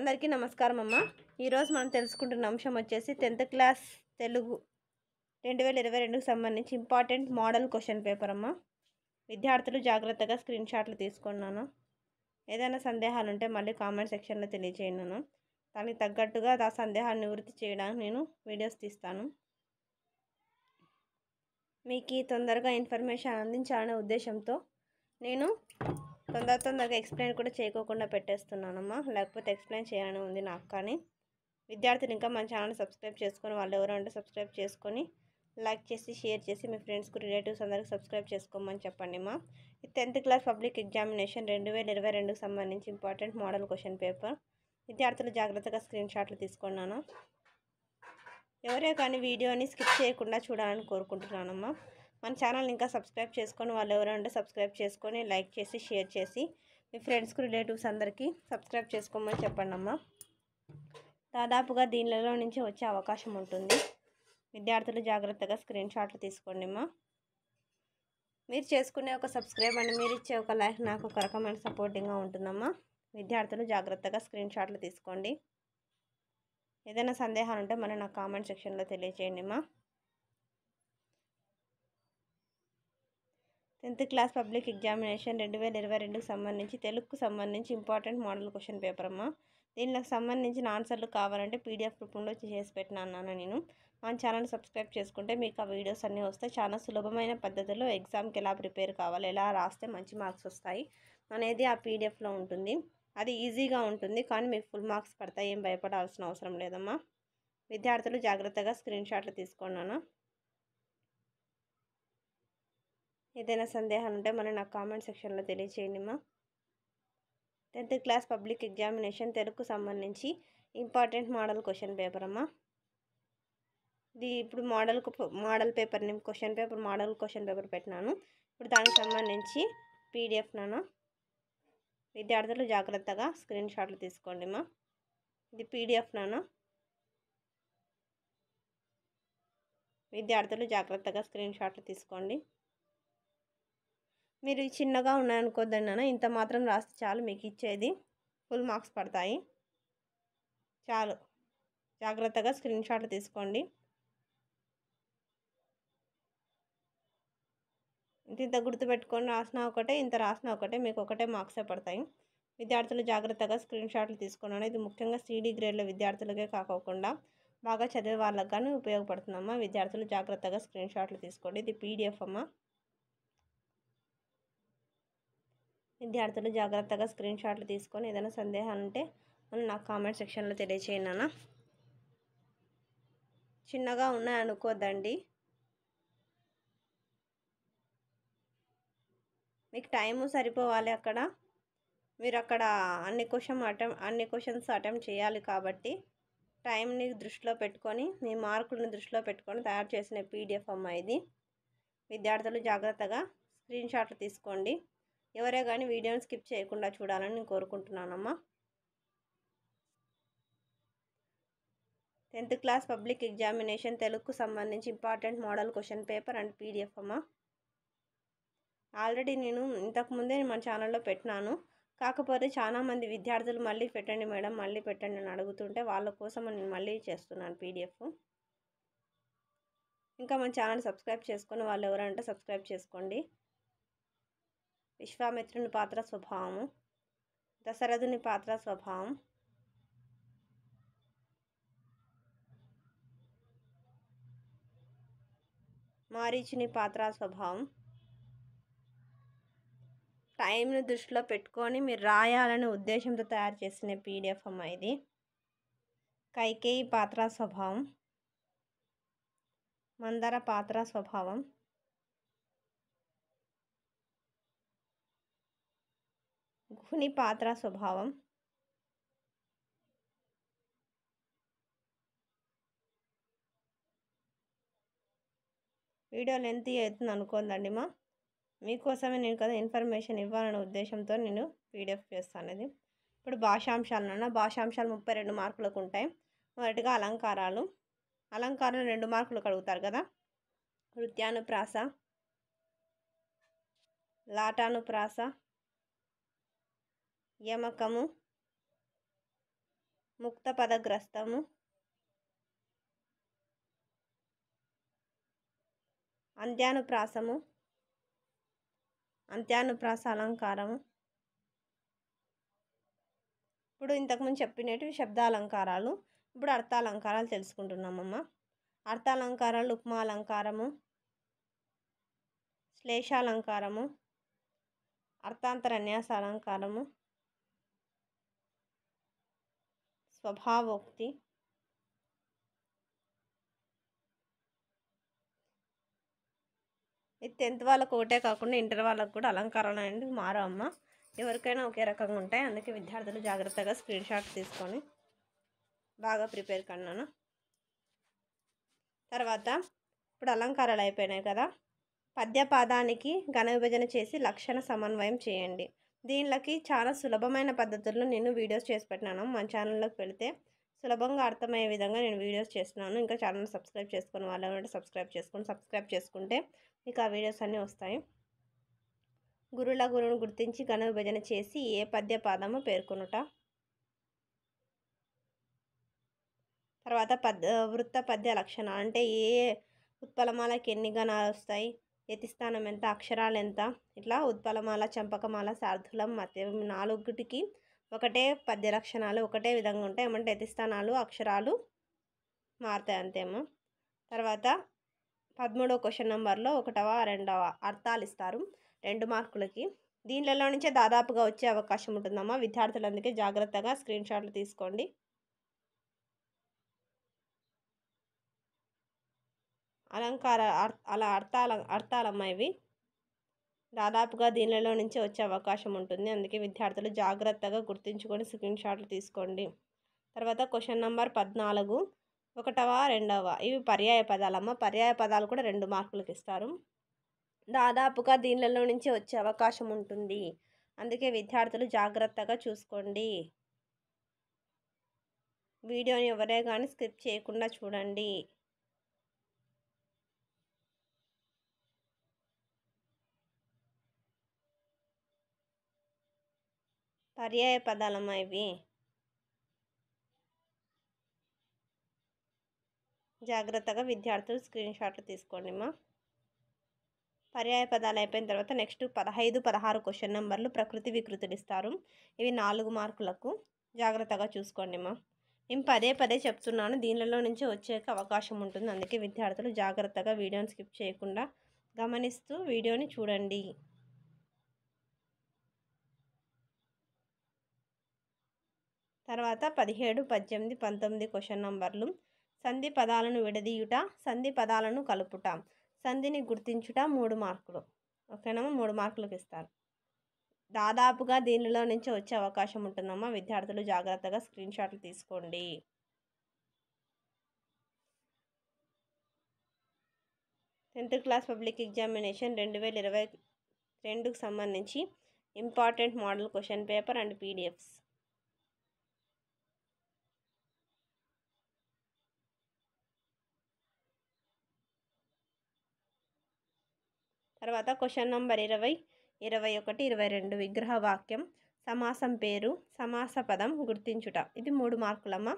అందరికీ నమస్కారం అమ్మ ఈరోజు మనం తెలుసుకుంటున్న అంశం వచ్చేసి టెన్త్ క్లాస్ తెలుగు రెండు వేల ఇరవై రెండుకు సంబంధించి ఇంపార్టెంట్ మోడల్ క్వశ్చన్ పేపర్ అమ్మ విద్యార్థులు జాగ్రత్తగా స్క్రీన్ షాట్లు తీసుకున్నాను ఏదైనా సందేహాలు ఉంటే మళ్ళీ కామెంట్ సెక్షన్లో తెలియజేయను దానికి తగ్గట్టుగా ఆ సందేహాన్ని నివృత్తి చేయడానికి నేను వీడియోస్ తీస్తాను మీకు తొందరగా ఇన్ఫర్మేషన్ అందించాలనే ఉద్దేశంతో నేను తొందర తొందరగా ఎక్స్ప్లెయిన్ కూడా చేయకోకుండా పెట్టేస్తున్నానమ్మా లేకపోతే ఎక్స్ప్లెయిన్ చేయాలని ఉంది నాకు కానీ విద్యార్థులు ఇంకా మన ఛానల్ సబ్స్క్రైబ్ చేసుకొని వాళ్ళు ఎవరంటే సబ్స్క్రైబ్ చేసుకొని లైక్ చేసి షేర్ చేసి మీ ఫ్రెండ్స్కు రిలేటివ్స్ అందరికి సబ్స్క్రైబ్ చేసుకోమని చెప్పండి ఈ ఇది టెన్త్ క్లాస్ పబ్లిక్ ఎగ్జామినేషన్ రెండు వేల ఇరవై రెండుకు సంబంధించి ఇంపార్టెంట్ మోడల్ క్వశ్చన్ పేపర్ విద్యార్థులు జాగ్రత్తగా స్క్రీన్ షాట్లు తీసుకున్నాను ఎవరే కానీ వీడియోని స్కిప్ చేయకుండా చూడాలని కోరుకుంటున్నానమ్మా మన ఛానల్ని ఇంకా సబ్స్క్రైబ్ చేసుకొని వాళ్ళు ఎవరంటే సబ్స్క్రైబ్ చేసుకొని లైక్ చేసి షేర్ చేసి మీ ఫ్రెండ్స్కి రిలేటివ్స్ అందరికీ సబ్స్క్రైబ్ చేసుకోమని చెప్పండి అమ్మ దాదాపుగా దీనిలో నుంచి వచ్చే అవకాశం ఉంటుంది విద్యార్థులు జాగ్రత్తగా స్క్రీన్ షాట్లు తీసుకోండి అమ్మా మీరు చేసుకునే ఒక సబ్స్క్రైబ్ అండ్ మీరు ఇచ్చే ఒక లైక్ నాకు ఒక రకమైన సపోర్టింగ్గా ఉంటుందమ్మా విద్యార్థులు జాగ్రత్తగా స్క్రీన్ షాట్లు తీసుకోండి ఏదైనా సందేహాలు ఉంటే మనం నా కామెంట్ సెక్షన్లో తెలియజేయండి అమ్మా టెన్త్ క్లాస్ పబ్లిక్ ఎగ్జామినేషన్ రెండు వేల ఇరవై రెండుకు సంబంధించి తెలుగుకు సంబంధించి ఇంపార్టెంట్ మోడల్ క్వశ్చన్ పేపర్ అమ్మ దీనికి సంబంధించిన ఆన్సర్లు కావాలంటే పీడిఎఫ్ రూపంలో చేసి పెట్టినా అన్నాను నేను మన ఛానల్ సబ్స్క్రైబ్ చేసుకుంటే మీకు ఆ వీడియోస్ అన్నీ వస్తాయి చాలా సులభమైన పద్ధతిలో ఎగ్జామ్కి ఎలా ప్రిపేర్ కావాలి ఎలా రాస్తే మంచి మార్క్స్ వస్తాయి అనేది ఆ పీడిఎఫ్లో ఉంటుంది అది ఈజీగా ఉంటుంది కానీ మీకు ఫుల్ మార్క్స్ పడతాయి ఏం భయపడాల్సిన అవసరం లేదమ్మా విద్యార్థులు జాగ్రత్తగా స్క్రీన్ షాట్లు తీసుకున్నాను ఏదైనా సందేహాలు ఉంటే మరి నాకు కామెంట్ సెక్షన్లో తెలియచేయండి మా టెన్త్ క్లాస్ పబ్లిక్ ఎగ్జామినేషన్ తెలుగుకు సంబంధించి ఇంపార్టెంట్ మోడల్ క్వశ్చన్ పేపర్ అమ్మా ఇది ఇప్పుడు మోడల్ మోడల్ పేపర్ నేను question paper model question paper పెట్టినాను ఇప్పుడు దానికి సంబంధించి పీడిఎఫ్ నాను విద్యార్థులు జాగ్రత్తగా స్క్రీన్ షాట్లు తీసుకోండి అమ్మా ఇది పీడిఎఫ్ నాను విద్యార్థులు జాగ్రత్తగా స్క్రీన్ షాట్లు తీసుకోండి మీరు చిన్నగా ఉన్నాయనుకోద్దండి నాన్న ఇంత మాత్రం రాస్తే చాలు మీకు ఇచ్చేది ఫుల్ మార్క్స్ పడతాయి చాలు జాగ్రత్తగా స్క్రీన్ షాట్ తీసుకోండి ఇంత ఇంత గుర్తుపెట్టుకొని రాసిన ఒకటే ఇంత రాసిన ఒకటే మీకు ఒకటే మార్క్సే పడతాయి విద్యార్థులు జాగ్రత్తగా స్క్రీన్ షాట్లు తీసుకోండి ఇది ముఖ్యంగా సీడీ గ్రేడ్ల విద్యార్థులకే కాకోకుండా బాగా చదివే వాళ్ళకు కానీ ఉపయోగపడుతుందమ్మా విద్యార్థులు జాగ్రత్తగా స్క్రీన్ షాట్లు తీసుకోండి ఇది పీడిఎఫ్ అమ్మా విద్యార్థులు జాగ్రత్తగా స్క్రీన్ షాట్లు తీసుకొని ఏదైనా సందేహం ఉంటే మనం నాకు కామెంట్ సెక్షన్లో తెలియచేయనా చిన్నగా ఉన్నాయి మీకు టైము సరిపోవాలి అక్కడ మీరు అక్కడ అన్ని క్వశ్చన్ అటెంప్ అన్ని క్వశ్చన్స్ అటెంప్ట్ చేయాలి కాబట్టి టైంని దృష్టిలో పెట్టుకొని మీ మార్కులను దృష్టిలో పెట్టుకొని తయారు చేసిన పీడిఎఫ్ అమ్మ ఇది విద్యార్థులు జాగ్రత్తగా స్క్రీన్ షాట్లు తీసుకోండి ఎవరే కానీ వీడియోని స్కిప్ చేయకుండా చూడాలని నేను కోరుకుంటున్నానమ్మా టెన్త్ క్లాస్ పబ్లిక్ ఎగ్జామినేషన్ తెలుగుకు సంబంధించి important model question paper and PDF అమ్మా ఆల్రెడీ నేను ఇంతకుముందే మన ఛానల్లో పెట్టినాను కాకపోతే చాలామంది విద్యార్థులు మళ్ళీ పెట్టండి మేడం మళ్ళీ పెట్టండి అని అడుగుతుంటే వాళ్ళ కోసం నేను మళ్ళీ చేస్తున్నాను పీడిఎఫ్ ఇంకా మన ఛానల్ సబ్స్క్రైబ్ చేసుకుని వాళ్ళు ఎవరంటే సబ్స్క్రైబ్ చేసుకోండి విశ్వామిత్రుని పాత్ర స్వభావము దశరథుని పాత్ర స్వభావం మారీచుని పాత్ర స్వభావం టైంను దృష్టిలో పెట్టుకొని మీరు రాయాలనే ఉద్దేశంతో తయారు చేసిన పీడిఎఫ్ అమ్మ ఇది కైకేయి పాత్ర స్వభావం మందర పాత్ర స్వభావం హుని పాత్ర స్వభావం వీడియో లెంత్ అవుతుంది అనుకోదండి మా మీకోసమే నేను కదా ఇన్ఫర్మేషన్ ఇవ్వాలనే ఉద్దేశంతో నేను పీడిఎఫ్ చేస్తాను అది ఇప్పుడు భాషాంశాలన్న భాషాంశాలు ముప్పై రెండు మార్కులకు ఉంటాయి మొదటిగా అలంకారాలు అలంకారాలు రెండు మార్కులు కడుగుతారు కదా నృత్యానుప్రాస లాటానుప్రాస యమకము ముక్త పదగ్రస్తము అంత్యానుప్రాసము అంత్యానుప్రాస అలంకారము ఇప్పుడు ఇంతకుముందు చెప్పినట్టు శబ్దాలంకారాలు ఇప్పుడు అర్థాలంకారాలు తెలుసుకుంటున్నామమ్మ అర్థాలంకారాలు ఉపమా అలంకారము శ్లేషాలంకారము అర్థాంతరన్యాస అలంకారము స్వభావోక్తి ఇది టెన్త్ వాళ్ళకు ఒకటే కాకుండా ఇంటర్ వాళ్ళకు కూడా అలంకరణ అండి మారు అమ్మ ఎవరికైనా ఒకే రకంగా ఉంటాయి అందుకే విద్యార్థులు జాగ్రత్తగా స్క్రీన్ షాట్ తీసుకొని బాగా ప్రిపేర్ కన్నాను తర్వాత ఇప్పుడు అలంకారాలు అయిపోయినాయి కదా పద్యపాదానికి ఘన విభజన చేసి లక్షణ సమన్వయం చేయండి దీనికి చాలా సులభమైన పద్ధతుల్లో నేను వీడియోస్ చేసి పెట్టినాను మా ఛానల్లోకి వెళితే సులభంగా అర్థమయ్యే విధంగా నేను వీడియోస్ చేస్తున్నాను ఇంకా ఛానల్ సబ్స్క్రైబ్ చేసుకుని వాళ్ళు కూడా సబ్స్క్రైబ్ చేసుకొని సబ్స్క్రైబ్ చేసుకుంటే మీకు ఆ వీడియోస్ అన్నీ వస్తాయి గురుల గురువును గుర్తించి ఘన విభజన చేసి ఏ పద్య పాదము పేర్కొనుట తర్వాత పద్ వృత్త పద్య లక్షణ అంటే ఏ ఉత్పలమాలకు ఎన్ని గణాలు వస్తాయి యతిస్థానం ఎంత అక్షరాలు ఎంత ఇట్లా ఉత్పలమాల చంపకమాల సార్థులం మధ్య నాలుగుటికి ఒకటే పద్య లక్షణాలు ఒకటే విధంగా ఉంటాయి ఏమంటే యతిస్థానాలు అక్షరాలు మారుతాయి అంతేమో తర్వాత పదమూడవ క్వశ్చన్ నెంబర్లో ఒకటవ రెండవ అర్థాలు ఇస్తారు రెండు మార్కులకి దీనిలో నుంచే దాదాపుగా వచ్చే అవకాశం ఉంటుందమ్మా విద్యార్థులందుకే జాగ్రత్తగా స్క్రీన్ షాట్లు తీసుకోండి అలంకార అలా అర్థాల అర్థాలమ్మ ఇవి దాదాపుగా దీనిలో నుంచి వచ్చే అవకాశం ఉంటుంది అందుకే విద్యార్థులు జాగ్రత్తగా గుర్తించుకొని స్క్రీన్ షాట్లు తీసుకోండి తర్వాత క్వశ్చన్ నెంబర్ పద్నాలుగు ఒకటవ రెండవ ఇవి పర్యాయ పదాలమ్మ పర్యాయ పదాలు కూడా రెండు మార్కులకు ఇస్తారు దాదాపుగా దీనిలో నుంచి వచ్చే అవకాశం ఉంటుంది అందుకే విద్యార్థులు జాగ్రత్తగా చూసుకోండి వీడియోని ఎవరే కానీ స్కిప్ చేయకుండా చూడండి పర్యాయ పదాలమ్మా ఇవి జాగ్రత్తగా విద్యార్థులు స్క్రీన్ షాట్లు తీసుకోండి అమ్మా పర్యాయ పదాలు అయిపోయిన తర్వాత నెక్స్ట్ పదహైదు పదహారు క్వశ్చన్ నెంబర్లు ప్రకృతి వికృతులు ఇస్తారు ఇవి నాలుగు మార్కులకు జాగ్రత్తగా చూసుకోండి మా నేను పదే పదే చెప్తున్నాను దీనిలో నుంచి వచ్చే అవకాశం ఉంటుంది అందుకే విద్యార్థులు జాగ్రత్తగా వీడియోని స్కిప్ చేయకుండా గమనిస్తూ వీడియోని చూడండి తర్వాత పదిహేడు పద్దెనిమిది పంతొమ్మిది క్వశ్చన్ నంబర్లు సంధి పదాలను విడదీయుట సంధి పదాలను కలుపుట సంధిని గుర్తించుట మూడు మార్కులు ఓకేనమ్మా మూడు మార్కులకు ఇస్తారు దాదాపుగా దీనిలో నుంచి వచ్చే అవకాశం ఉంటుందమ్మా విద్యార్థులు జాగ్రత్తగా స్క్రీన్ షాట్లు తీసుకోండి టెన్త్ క్లాస్ పబ్లిక్ ఎగ్జామినేషన్ రెండు వేల ఇరవై రెండుకు సంబంధించి important model question paper and PDFs తర్వాత క్వశ్చన్ నంబర్ ఇరవై ఇరవై ఒకటి ఇరవై రెండు విగ్రహ వాక్యం సమాసం పేరు సమాస పదం గుర్తించుట ఇది మూడు మార్కులమ్మ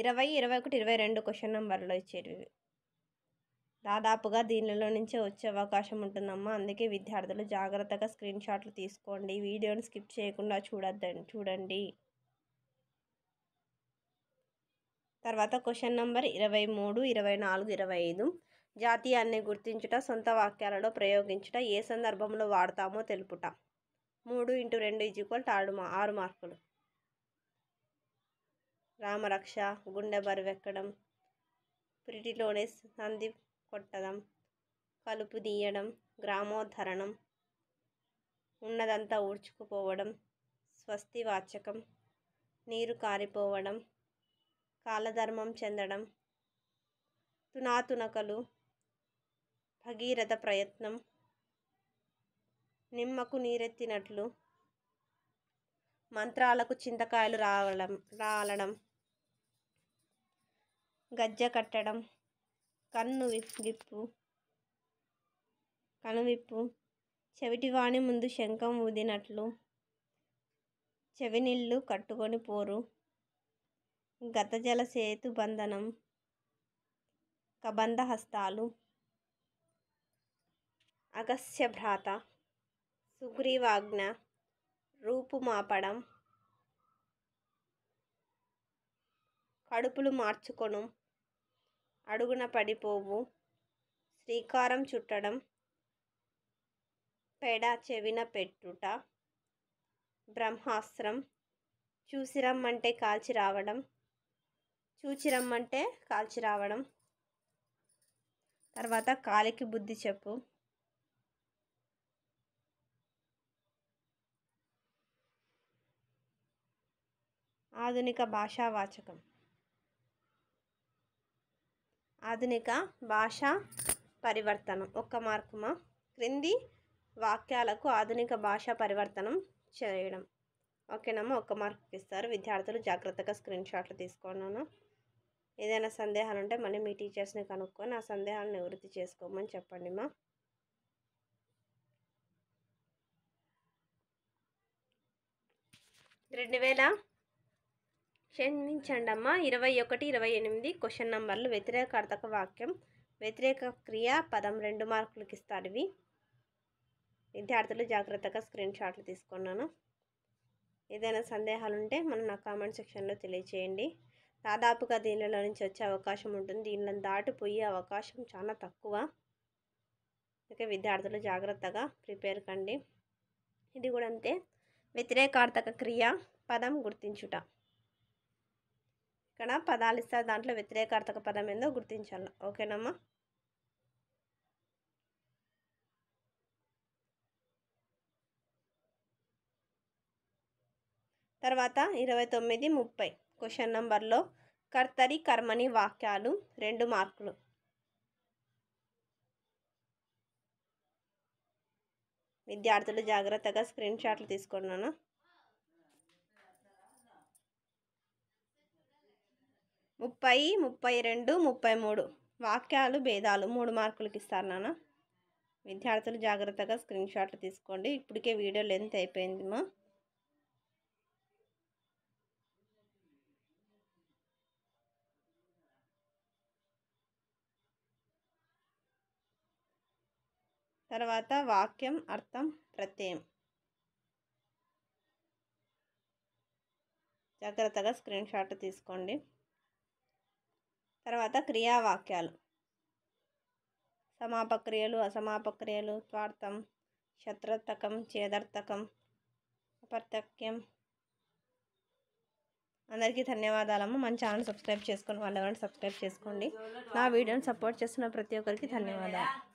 ఇరవై ఇరవై ఒకటి ఇరవై రెండు క్వశ్చన్ నెంబర్లో ఇచ్చేటివి దాదాపుగా దీనిలో నుంచే వచ్చే అవకాశం ఉంటుందమ్మా అందుకే విద్యార్థులు జాగ్రత్తగా స్క్రీన్ షాట్లు తీసుకోండి వీడియోని స్కిప్ చేయకుండా చూడద్దండి చూడండి తర్వాత క్వశ్చన్ నెంబర్ ఇరవై మూడు ఇరవై నాలుగు ఇరవై ఐదు జాతీయాన్ని గుర్తించుట సొంత వాక్యాలలో ప్రయోగించుట ఏ సందర్భంలో వాడతామో తెలుపుట మూడు ఇంటూ రెండు ఈజ్వల్ మా ఆరు మార్కులు రామరక్ష గుండె బరువెక్కడం ప్రిటిలోనే సంధి కొట్టడం కలుపు దీయడం గ్రామోద్ధరణం ఉన్నదంతా ఊడ్చుకుపోవడం స్వస్తి వాచకం నీరు కారిపోవడం కాలధర్మం చెందడం తునాతునకలు భగీరథ ప్రయత్నం నిమ్మకు నీరెత్తినట్లు మంత్రాలకు చింతకాయలు రావడం రాలడం గజ్జ కట్టడం కన్ను విప్పు కనువిప్పు చెవిటివాణి ముందు శంఖం ఊదినట్లు చెవినిళ్ళు కట్టుకొని పోరు గతజల సేతు బంధనం కబంధ హస్తాలు అగస్య భ్రాత సుగ్రీవాజ్ఞ రూపుమాపడం కడుపులు మార్చుకొను అడుగున పడిపోవు శ్రీకారం చుట్టడం పెడ చెవిన పెట్టుట బ్రహ్మాస్త్రం చూసిరమ్మంటే కాల్చి రావడం చూచిరమ్మంటే కాల్చి రావడం తర్వాత కాలికి బుద్ధి చెప్పు ఆధునిక భాషావాచకం ఆధునిక భాషా పరివర్తనం ఒక్క మార్కుమా క్రింది వాక్యాలకు ఆధునిక భాషా పరివర్తనం చేయడం ఓకేనమ్మా ఒక్క మార్కు ఇస్తారు విద్యార్థులు జాగ్రత్తగా స్క్రీన్ షాట్లు తీసుకున్నాను ఏదైనా సందేహాలు ఉంటే మళ్ళీ మీ టీచర్స్ని కనుక్కొని ఆ సందేహాలను నివృత్తి చేసుకోమని చెప్పండి మా రెండు వేల క్షమించండి అమ్మ ఇరవై ఒకటి ఇరవై ఎనిమిది క్వశ్చన్ నంబర్లు వ్యతిరేక అర్థక వాక్యం వ్యతిరేక క్రియ పదం రెండు మార్కులకి ఇస్తారు ఇవి విద్యార్థులు జాగ్రత్తగా స్క్రీన్ షాట్లు తీసుకున్నాను ఏదైనా సందేహాలు ఉంటే మనం నా కామెంట్ సెక్షన్లో తెలియచేయండి దాదాపుగా దీనిలో నుంచి వచ్చే అవకాశం ఉంటుంది దీనిని దాటిపోయే అవకాశం చాలా తక్కువ అందుకే విద్యార్థులు జాగ్రత్తగా ప్రిపేర్ కండి ఇది కూడా అంతే వ్యతిరేకార్థక క్రియ పదం గుర్తించుట ఇక్కడ పదాలు ఇస్తారు దాంట్లో వ్యతిరేకార్థక పదం ఏందో గుర్తించాల ఓకేనమ్మా తర్వాత ఇరవై తొమ్మిది ముప్పై క్వశ్చన్ నంబర్లో కర్తరి కర్మని వాక్యాలు రెండు మార్కులు విద్యార్థులు జాగ్రత్తగా స్క్రీన్ షాట్లు తీసుకున్నాను ముప్పై ముప్పై రెండు ముప్పై మూడు వాక్యాలు భేదాలు మూడు మార్కులకి ఇస్తారు నాన్న విద్యార్థులు జాగ్రత్తగా స్క్రీన్ షాట్లు తీసుకోండి ఇప్పటికే వీడియో లెంత్ మా తర్వాత వాక్యం అర్థం ప్రత్యయం జాగ్రత్తగా స్క్రీన్ షాట్ తీసుకోండి తర్వాత క్రియావాక్యాలు సమాపక్రియలు అసమాపక్రియలు స్వార్థం శత్రతకం చేదర్థకం అపర్తక్యం అందరికీ ధన్యవాదాలమ్మ మన ఛానల్ సబ్స్క్రైబ్ చేసుకుని వాళ్ళు ఎవరైనా సబ్స్క్రైబ్ చేసుకోండి నా వీడియోని సపోర్ట్ చేస్తున్న ప్రతి ఒక్కరికి ధన్యవాదాలు